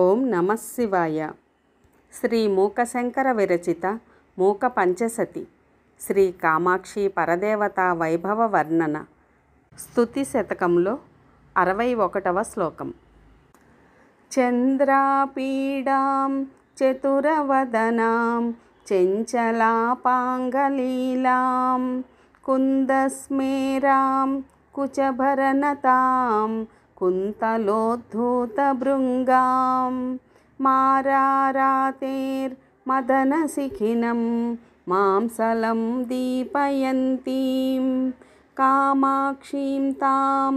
ఓం నమశివాయ శ్రీ మూకశంకర విరచిత మూక పంచసతి శ్రీ కామాక్షి పరదేవత వైభవ వర్ణన స్థుతి శతకంలో అరవై ఒకటవ శ్లోకం చంద్రాపీడాం చతురవదనాం చెంచలాపాంగలీలాం కుందస్మేరాం కుచభరణతాం కుంతలో ధూత బృంగాం మారారాతేర్ మదన శిఖినం మాంసలం దీపయంతీం కామాక్షీం తాం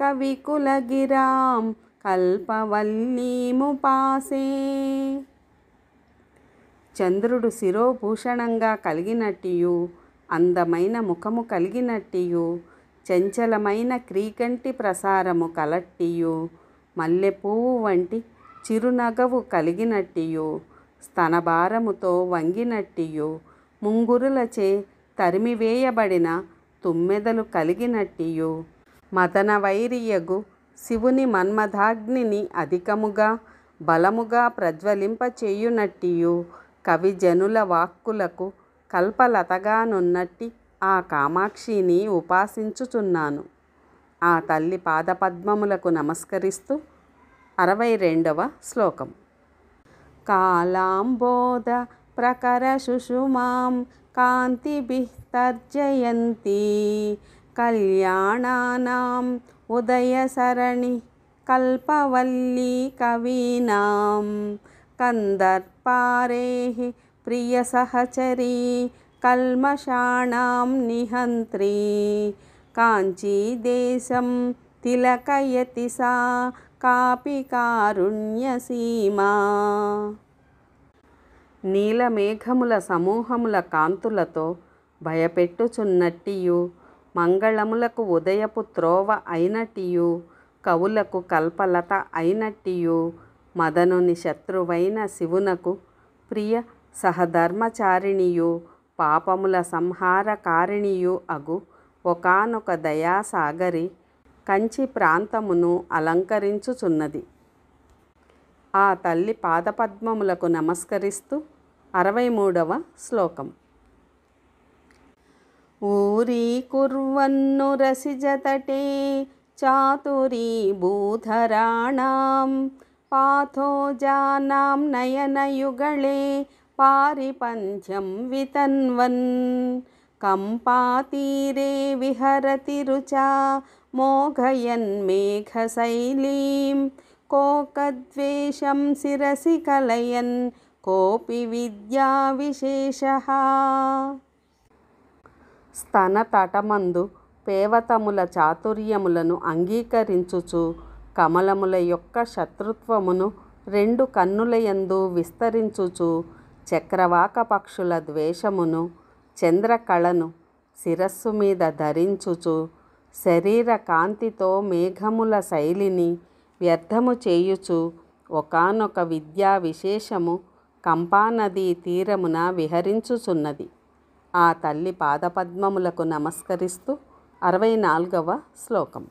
కవికులగిరాం కల్పవల్లీముపాసే చంద్రుడు శిరోభూషణంగా కలిగినట్టియు అందమైన ముఖము కలిగినట్టియు చంచలమైన క్రీకంటి ప్రసారము కలట్టియు మల్లెపువ్వు వంటి చిరునగవు కలిగినట్టియు స్తనభారముతో వంగినట్టియు ముంగురులచే తరిమివేయబడిన తుమ్మెదలు కలిగినట్టియు మదన వైరియగు శివుని మన్మథాగ్నిని అధికముగా బలముగా ప్రజ్వలింపచేయునట్టియు కవిజనుల వాక్కులకు కల్పలతగానున్నట్టి ఆ కామాక్షిని ఉపాసించుచున్నాను ఆ తల్లి పాదపద్మములకు నమస్కరిస్తూ అరవై రెండవ శ్లోకం కాలాంబోధ ప్రకర సుషుమాం కాంతి తర్జయంతి కళ్యాణానాం ఉదయసరణి కల్పవల్లి కవీనాం కందర్పారే ప్రియసహచరీ కల్మషాణాం నిహంత్రీ కాంచీదేశం తిలకయతి సా కాపి నీలమేఘముల సమూహముల కాంతులతో భయపెట్టుచున్నట్టియు మంగళములకు ఉదయపు త్రోవ అయినట్టియు కవులకు కల్పలత అయినట్టియు మదనుని శత్రువైన శివునకు ప్రియ సహధర్మచారిణియు పాపముల సంహారకారిణియు అగు ఒకనొక దయాసాగరి కంచి ప్రాంతమును అలంకరించుచున్నది ఆ తల్లి పాదపద్మములకు నమస్కరిస్తూ అరవై మూడవ శ్లోకం ఊరీ కుర్వన్ను రసిజతటే చాతురీ భూధరాణం పాథోజానాం నయనయుగళే పారిపంచం వితన్వన్ కంపాతీరే విహరతి రుచా మోఘయన్మేఘశైలీం కోకద్వేషం శిరసి కలయన్ కోపి విద్యా విశేష స్తన తటమందు పేవతముల చాతుర్యములను అంగీకరించుచు కమలముల యొక్క శత్రుత్వమును రెండు కన్నులయందు విస్తరించుచు చక్రవాక పక్షుల ద్వేషమును చంద్రకళను శిరస్సు మీద ధరించుచు శరీర కాంతితో మేఘముల శైలిని వ్యర్థము చేయుచు ఒకనొక విద్యా విశేషము కంపానదీ తీరమున విహరించుచున్నది ఆ తల్లి పాదపద్మములకు నమస్కరిస్తూ అరవై నాలుగవ శ్లోకం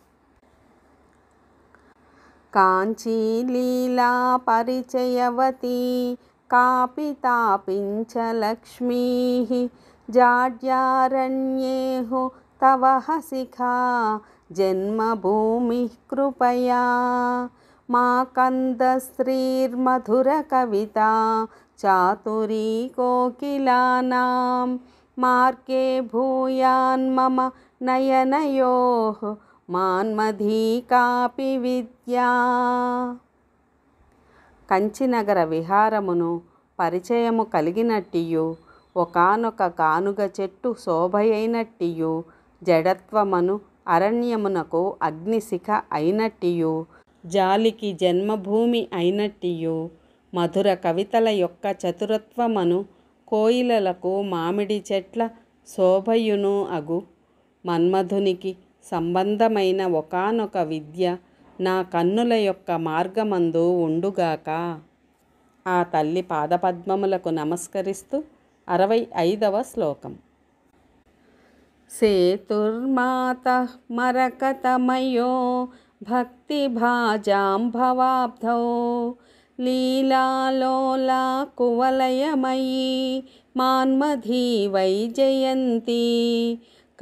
కాంచీలీలా పరిచయవతి कापि तापि च लक्ष्मीः जाड्यारण्येः तव हसिखा जन्मभूमिः कृपया मा कन्दश्रीर्मधुरकविता चातुरी कोकिलानां मार्गे भूयान् मम नयनयोः मान्मधी कापि विद्या కంచినగర విహారమును పరిచయము కలిగినట్టియు ఒకనొక కానుగ చెట్టు శోభయైనట్టియు జడత్వమును అరణ్యమునకు అగ్నిశిఖ అయినట్టియు జాలికి జన్మభూమి అయినట్టియు మధుర కవితల యొక్క చతురత్వమును కోయిలలకు మామిడి చెట్ల శోభయును అగు మన్మధునికి సంబంధమైన ఒకనొక విద్య నా కన్నుల యొక్క మార్గమందు ఉండుగాక ఆ తల్లి పాదపద్మములకు నమస్కరిస్తూ అరవై ఐదవ శ్లోకం సేతుర్మాత మరకతమయో భక్తిభాజాంభవాబ్ధో లీలాలోలా కువలయమయీ మాన్మధీ వైజయంతి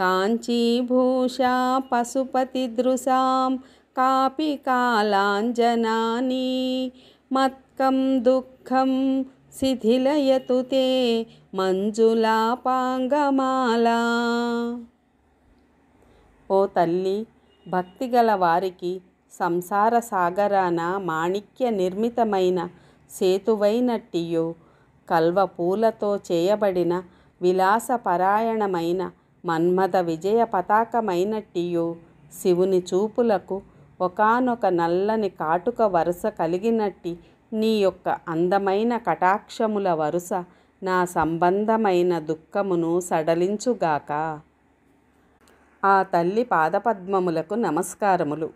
కాంచీభూషా పశుపతిదృశాం కాపి కాలాంజనాని మత్కం దుఃఖం శిథిలయతు తే మంజులాపాంగమాల ఓ తల్లి భక్తిగల వారికి సంసార సాగరాన మాణిక్య నిర్మితమైన సేతువైనట్టియు కల్వ పూలతో చేయబడిన విలాసపరాయణమైన మన్మథ విజయ పతాకమైనట్టియు శివుని చూపులకు ఒకనొక నల్లని కాటుక వరుస కలిగినట్టి నీ యొక్క అందమైన కటాక్షముల వరుస నా సంబంధమైన దుఃఖమును సడలించుగాక ఆ తల్లి పాదపద్మములకు నమస్కారములు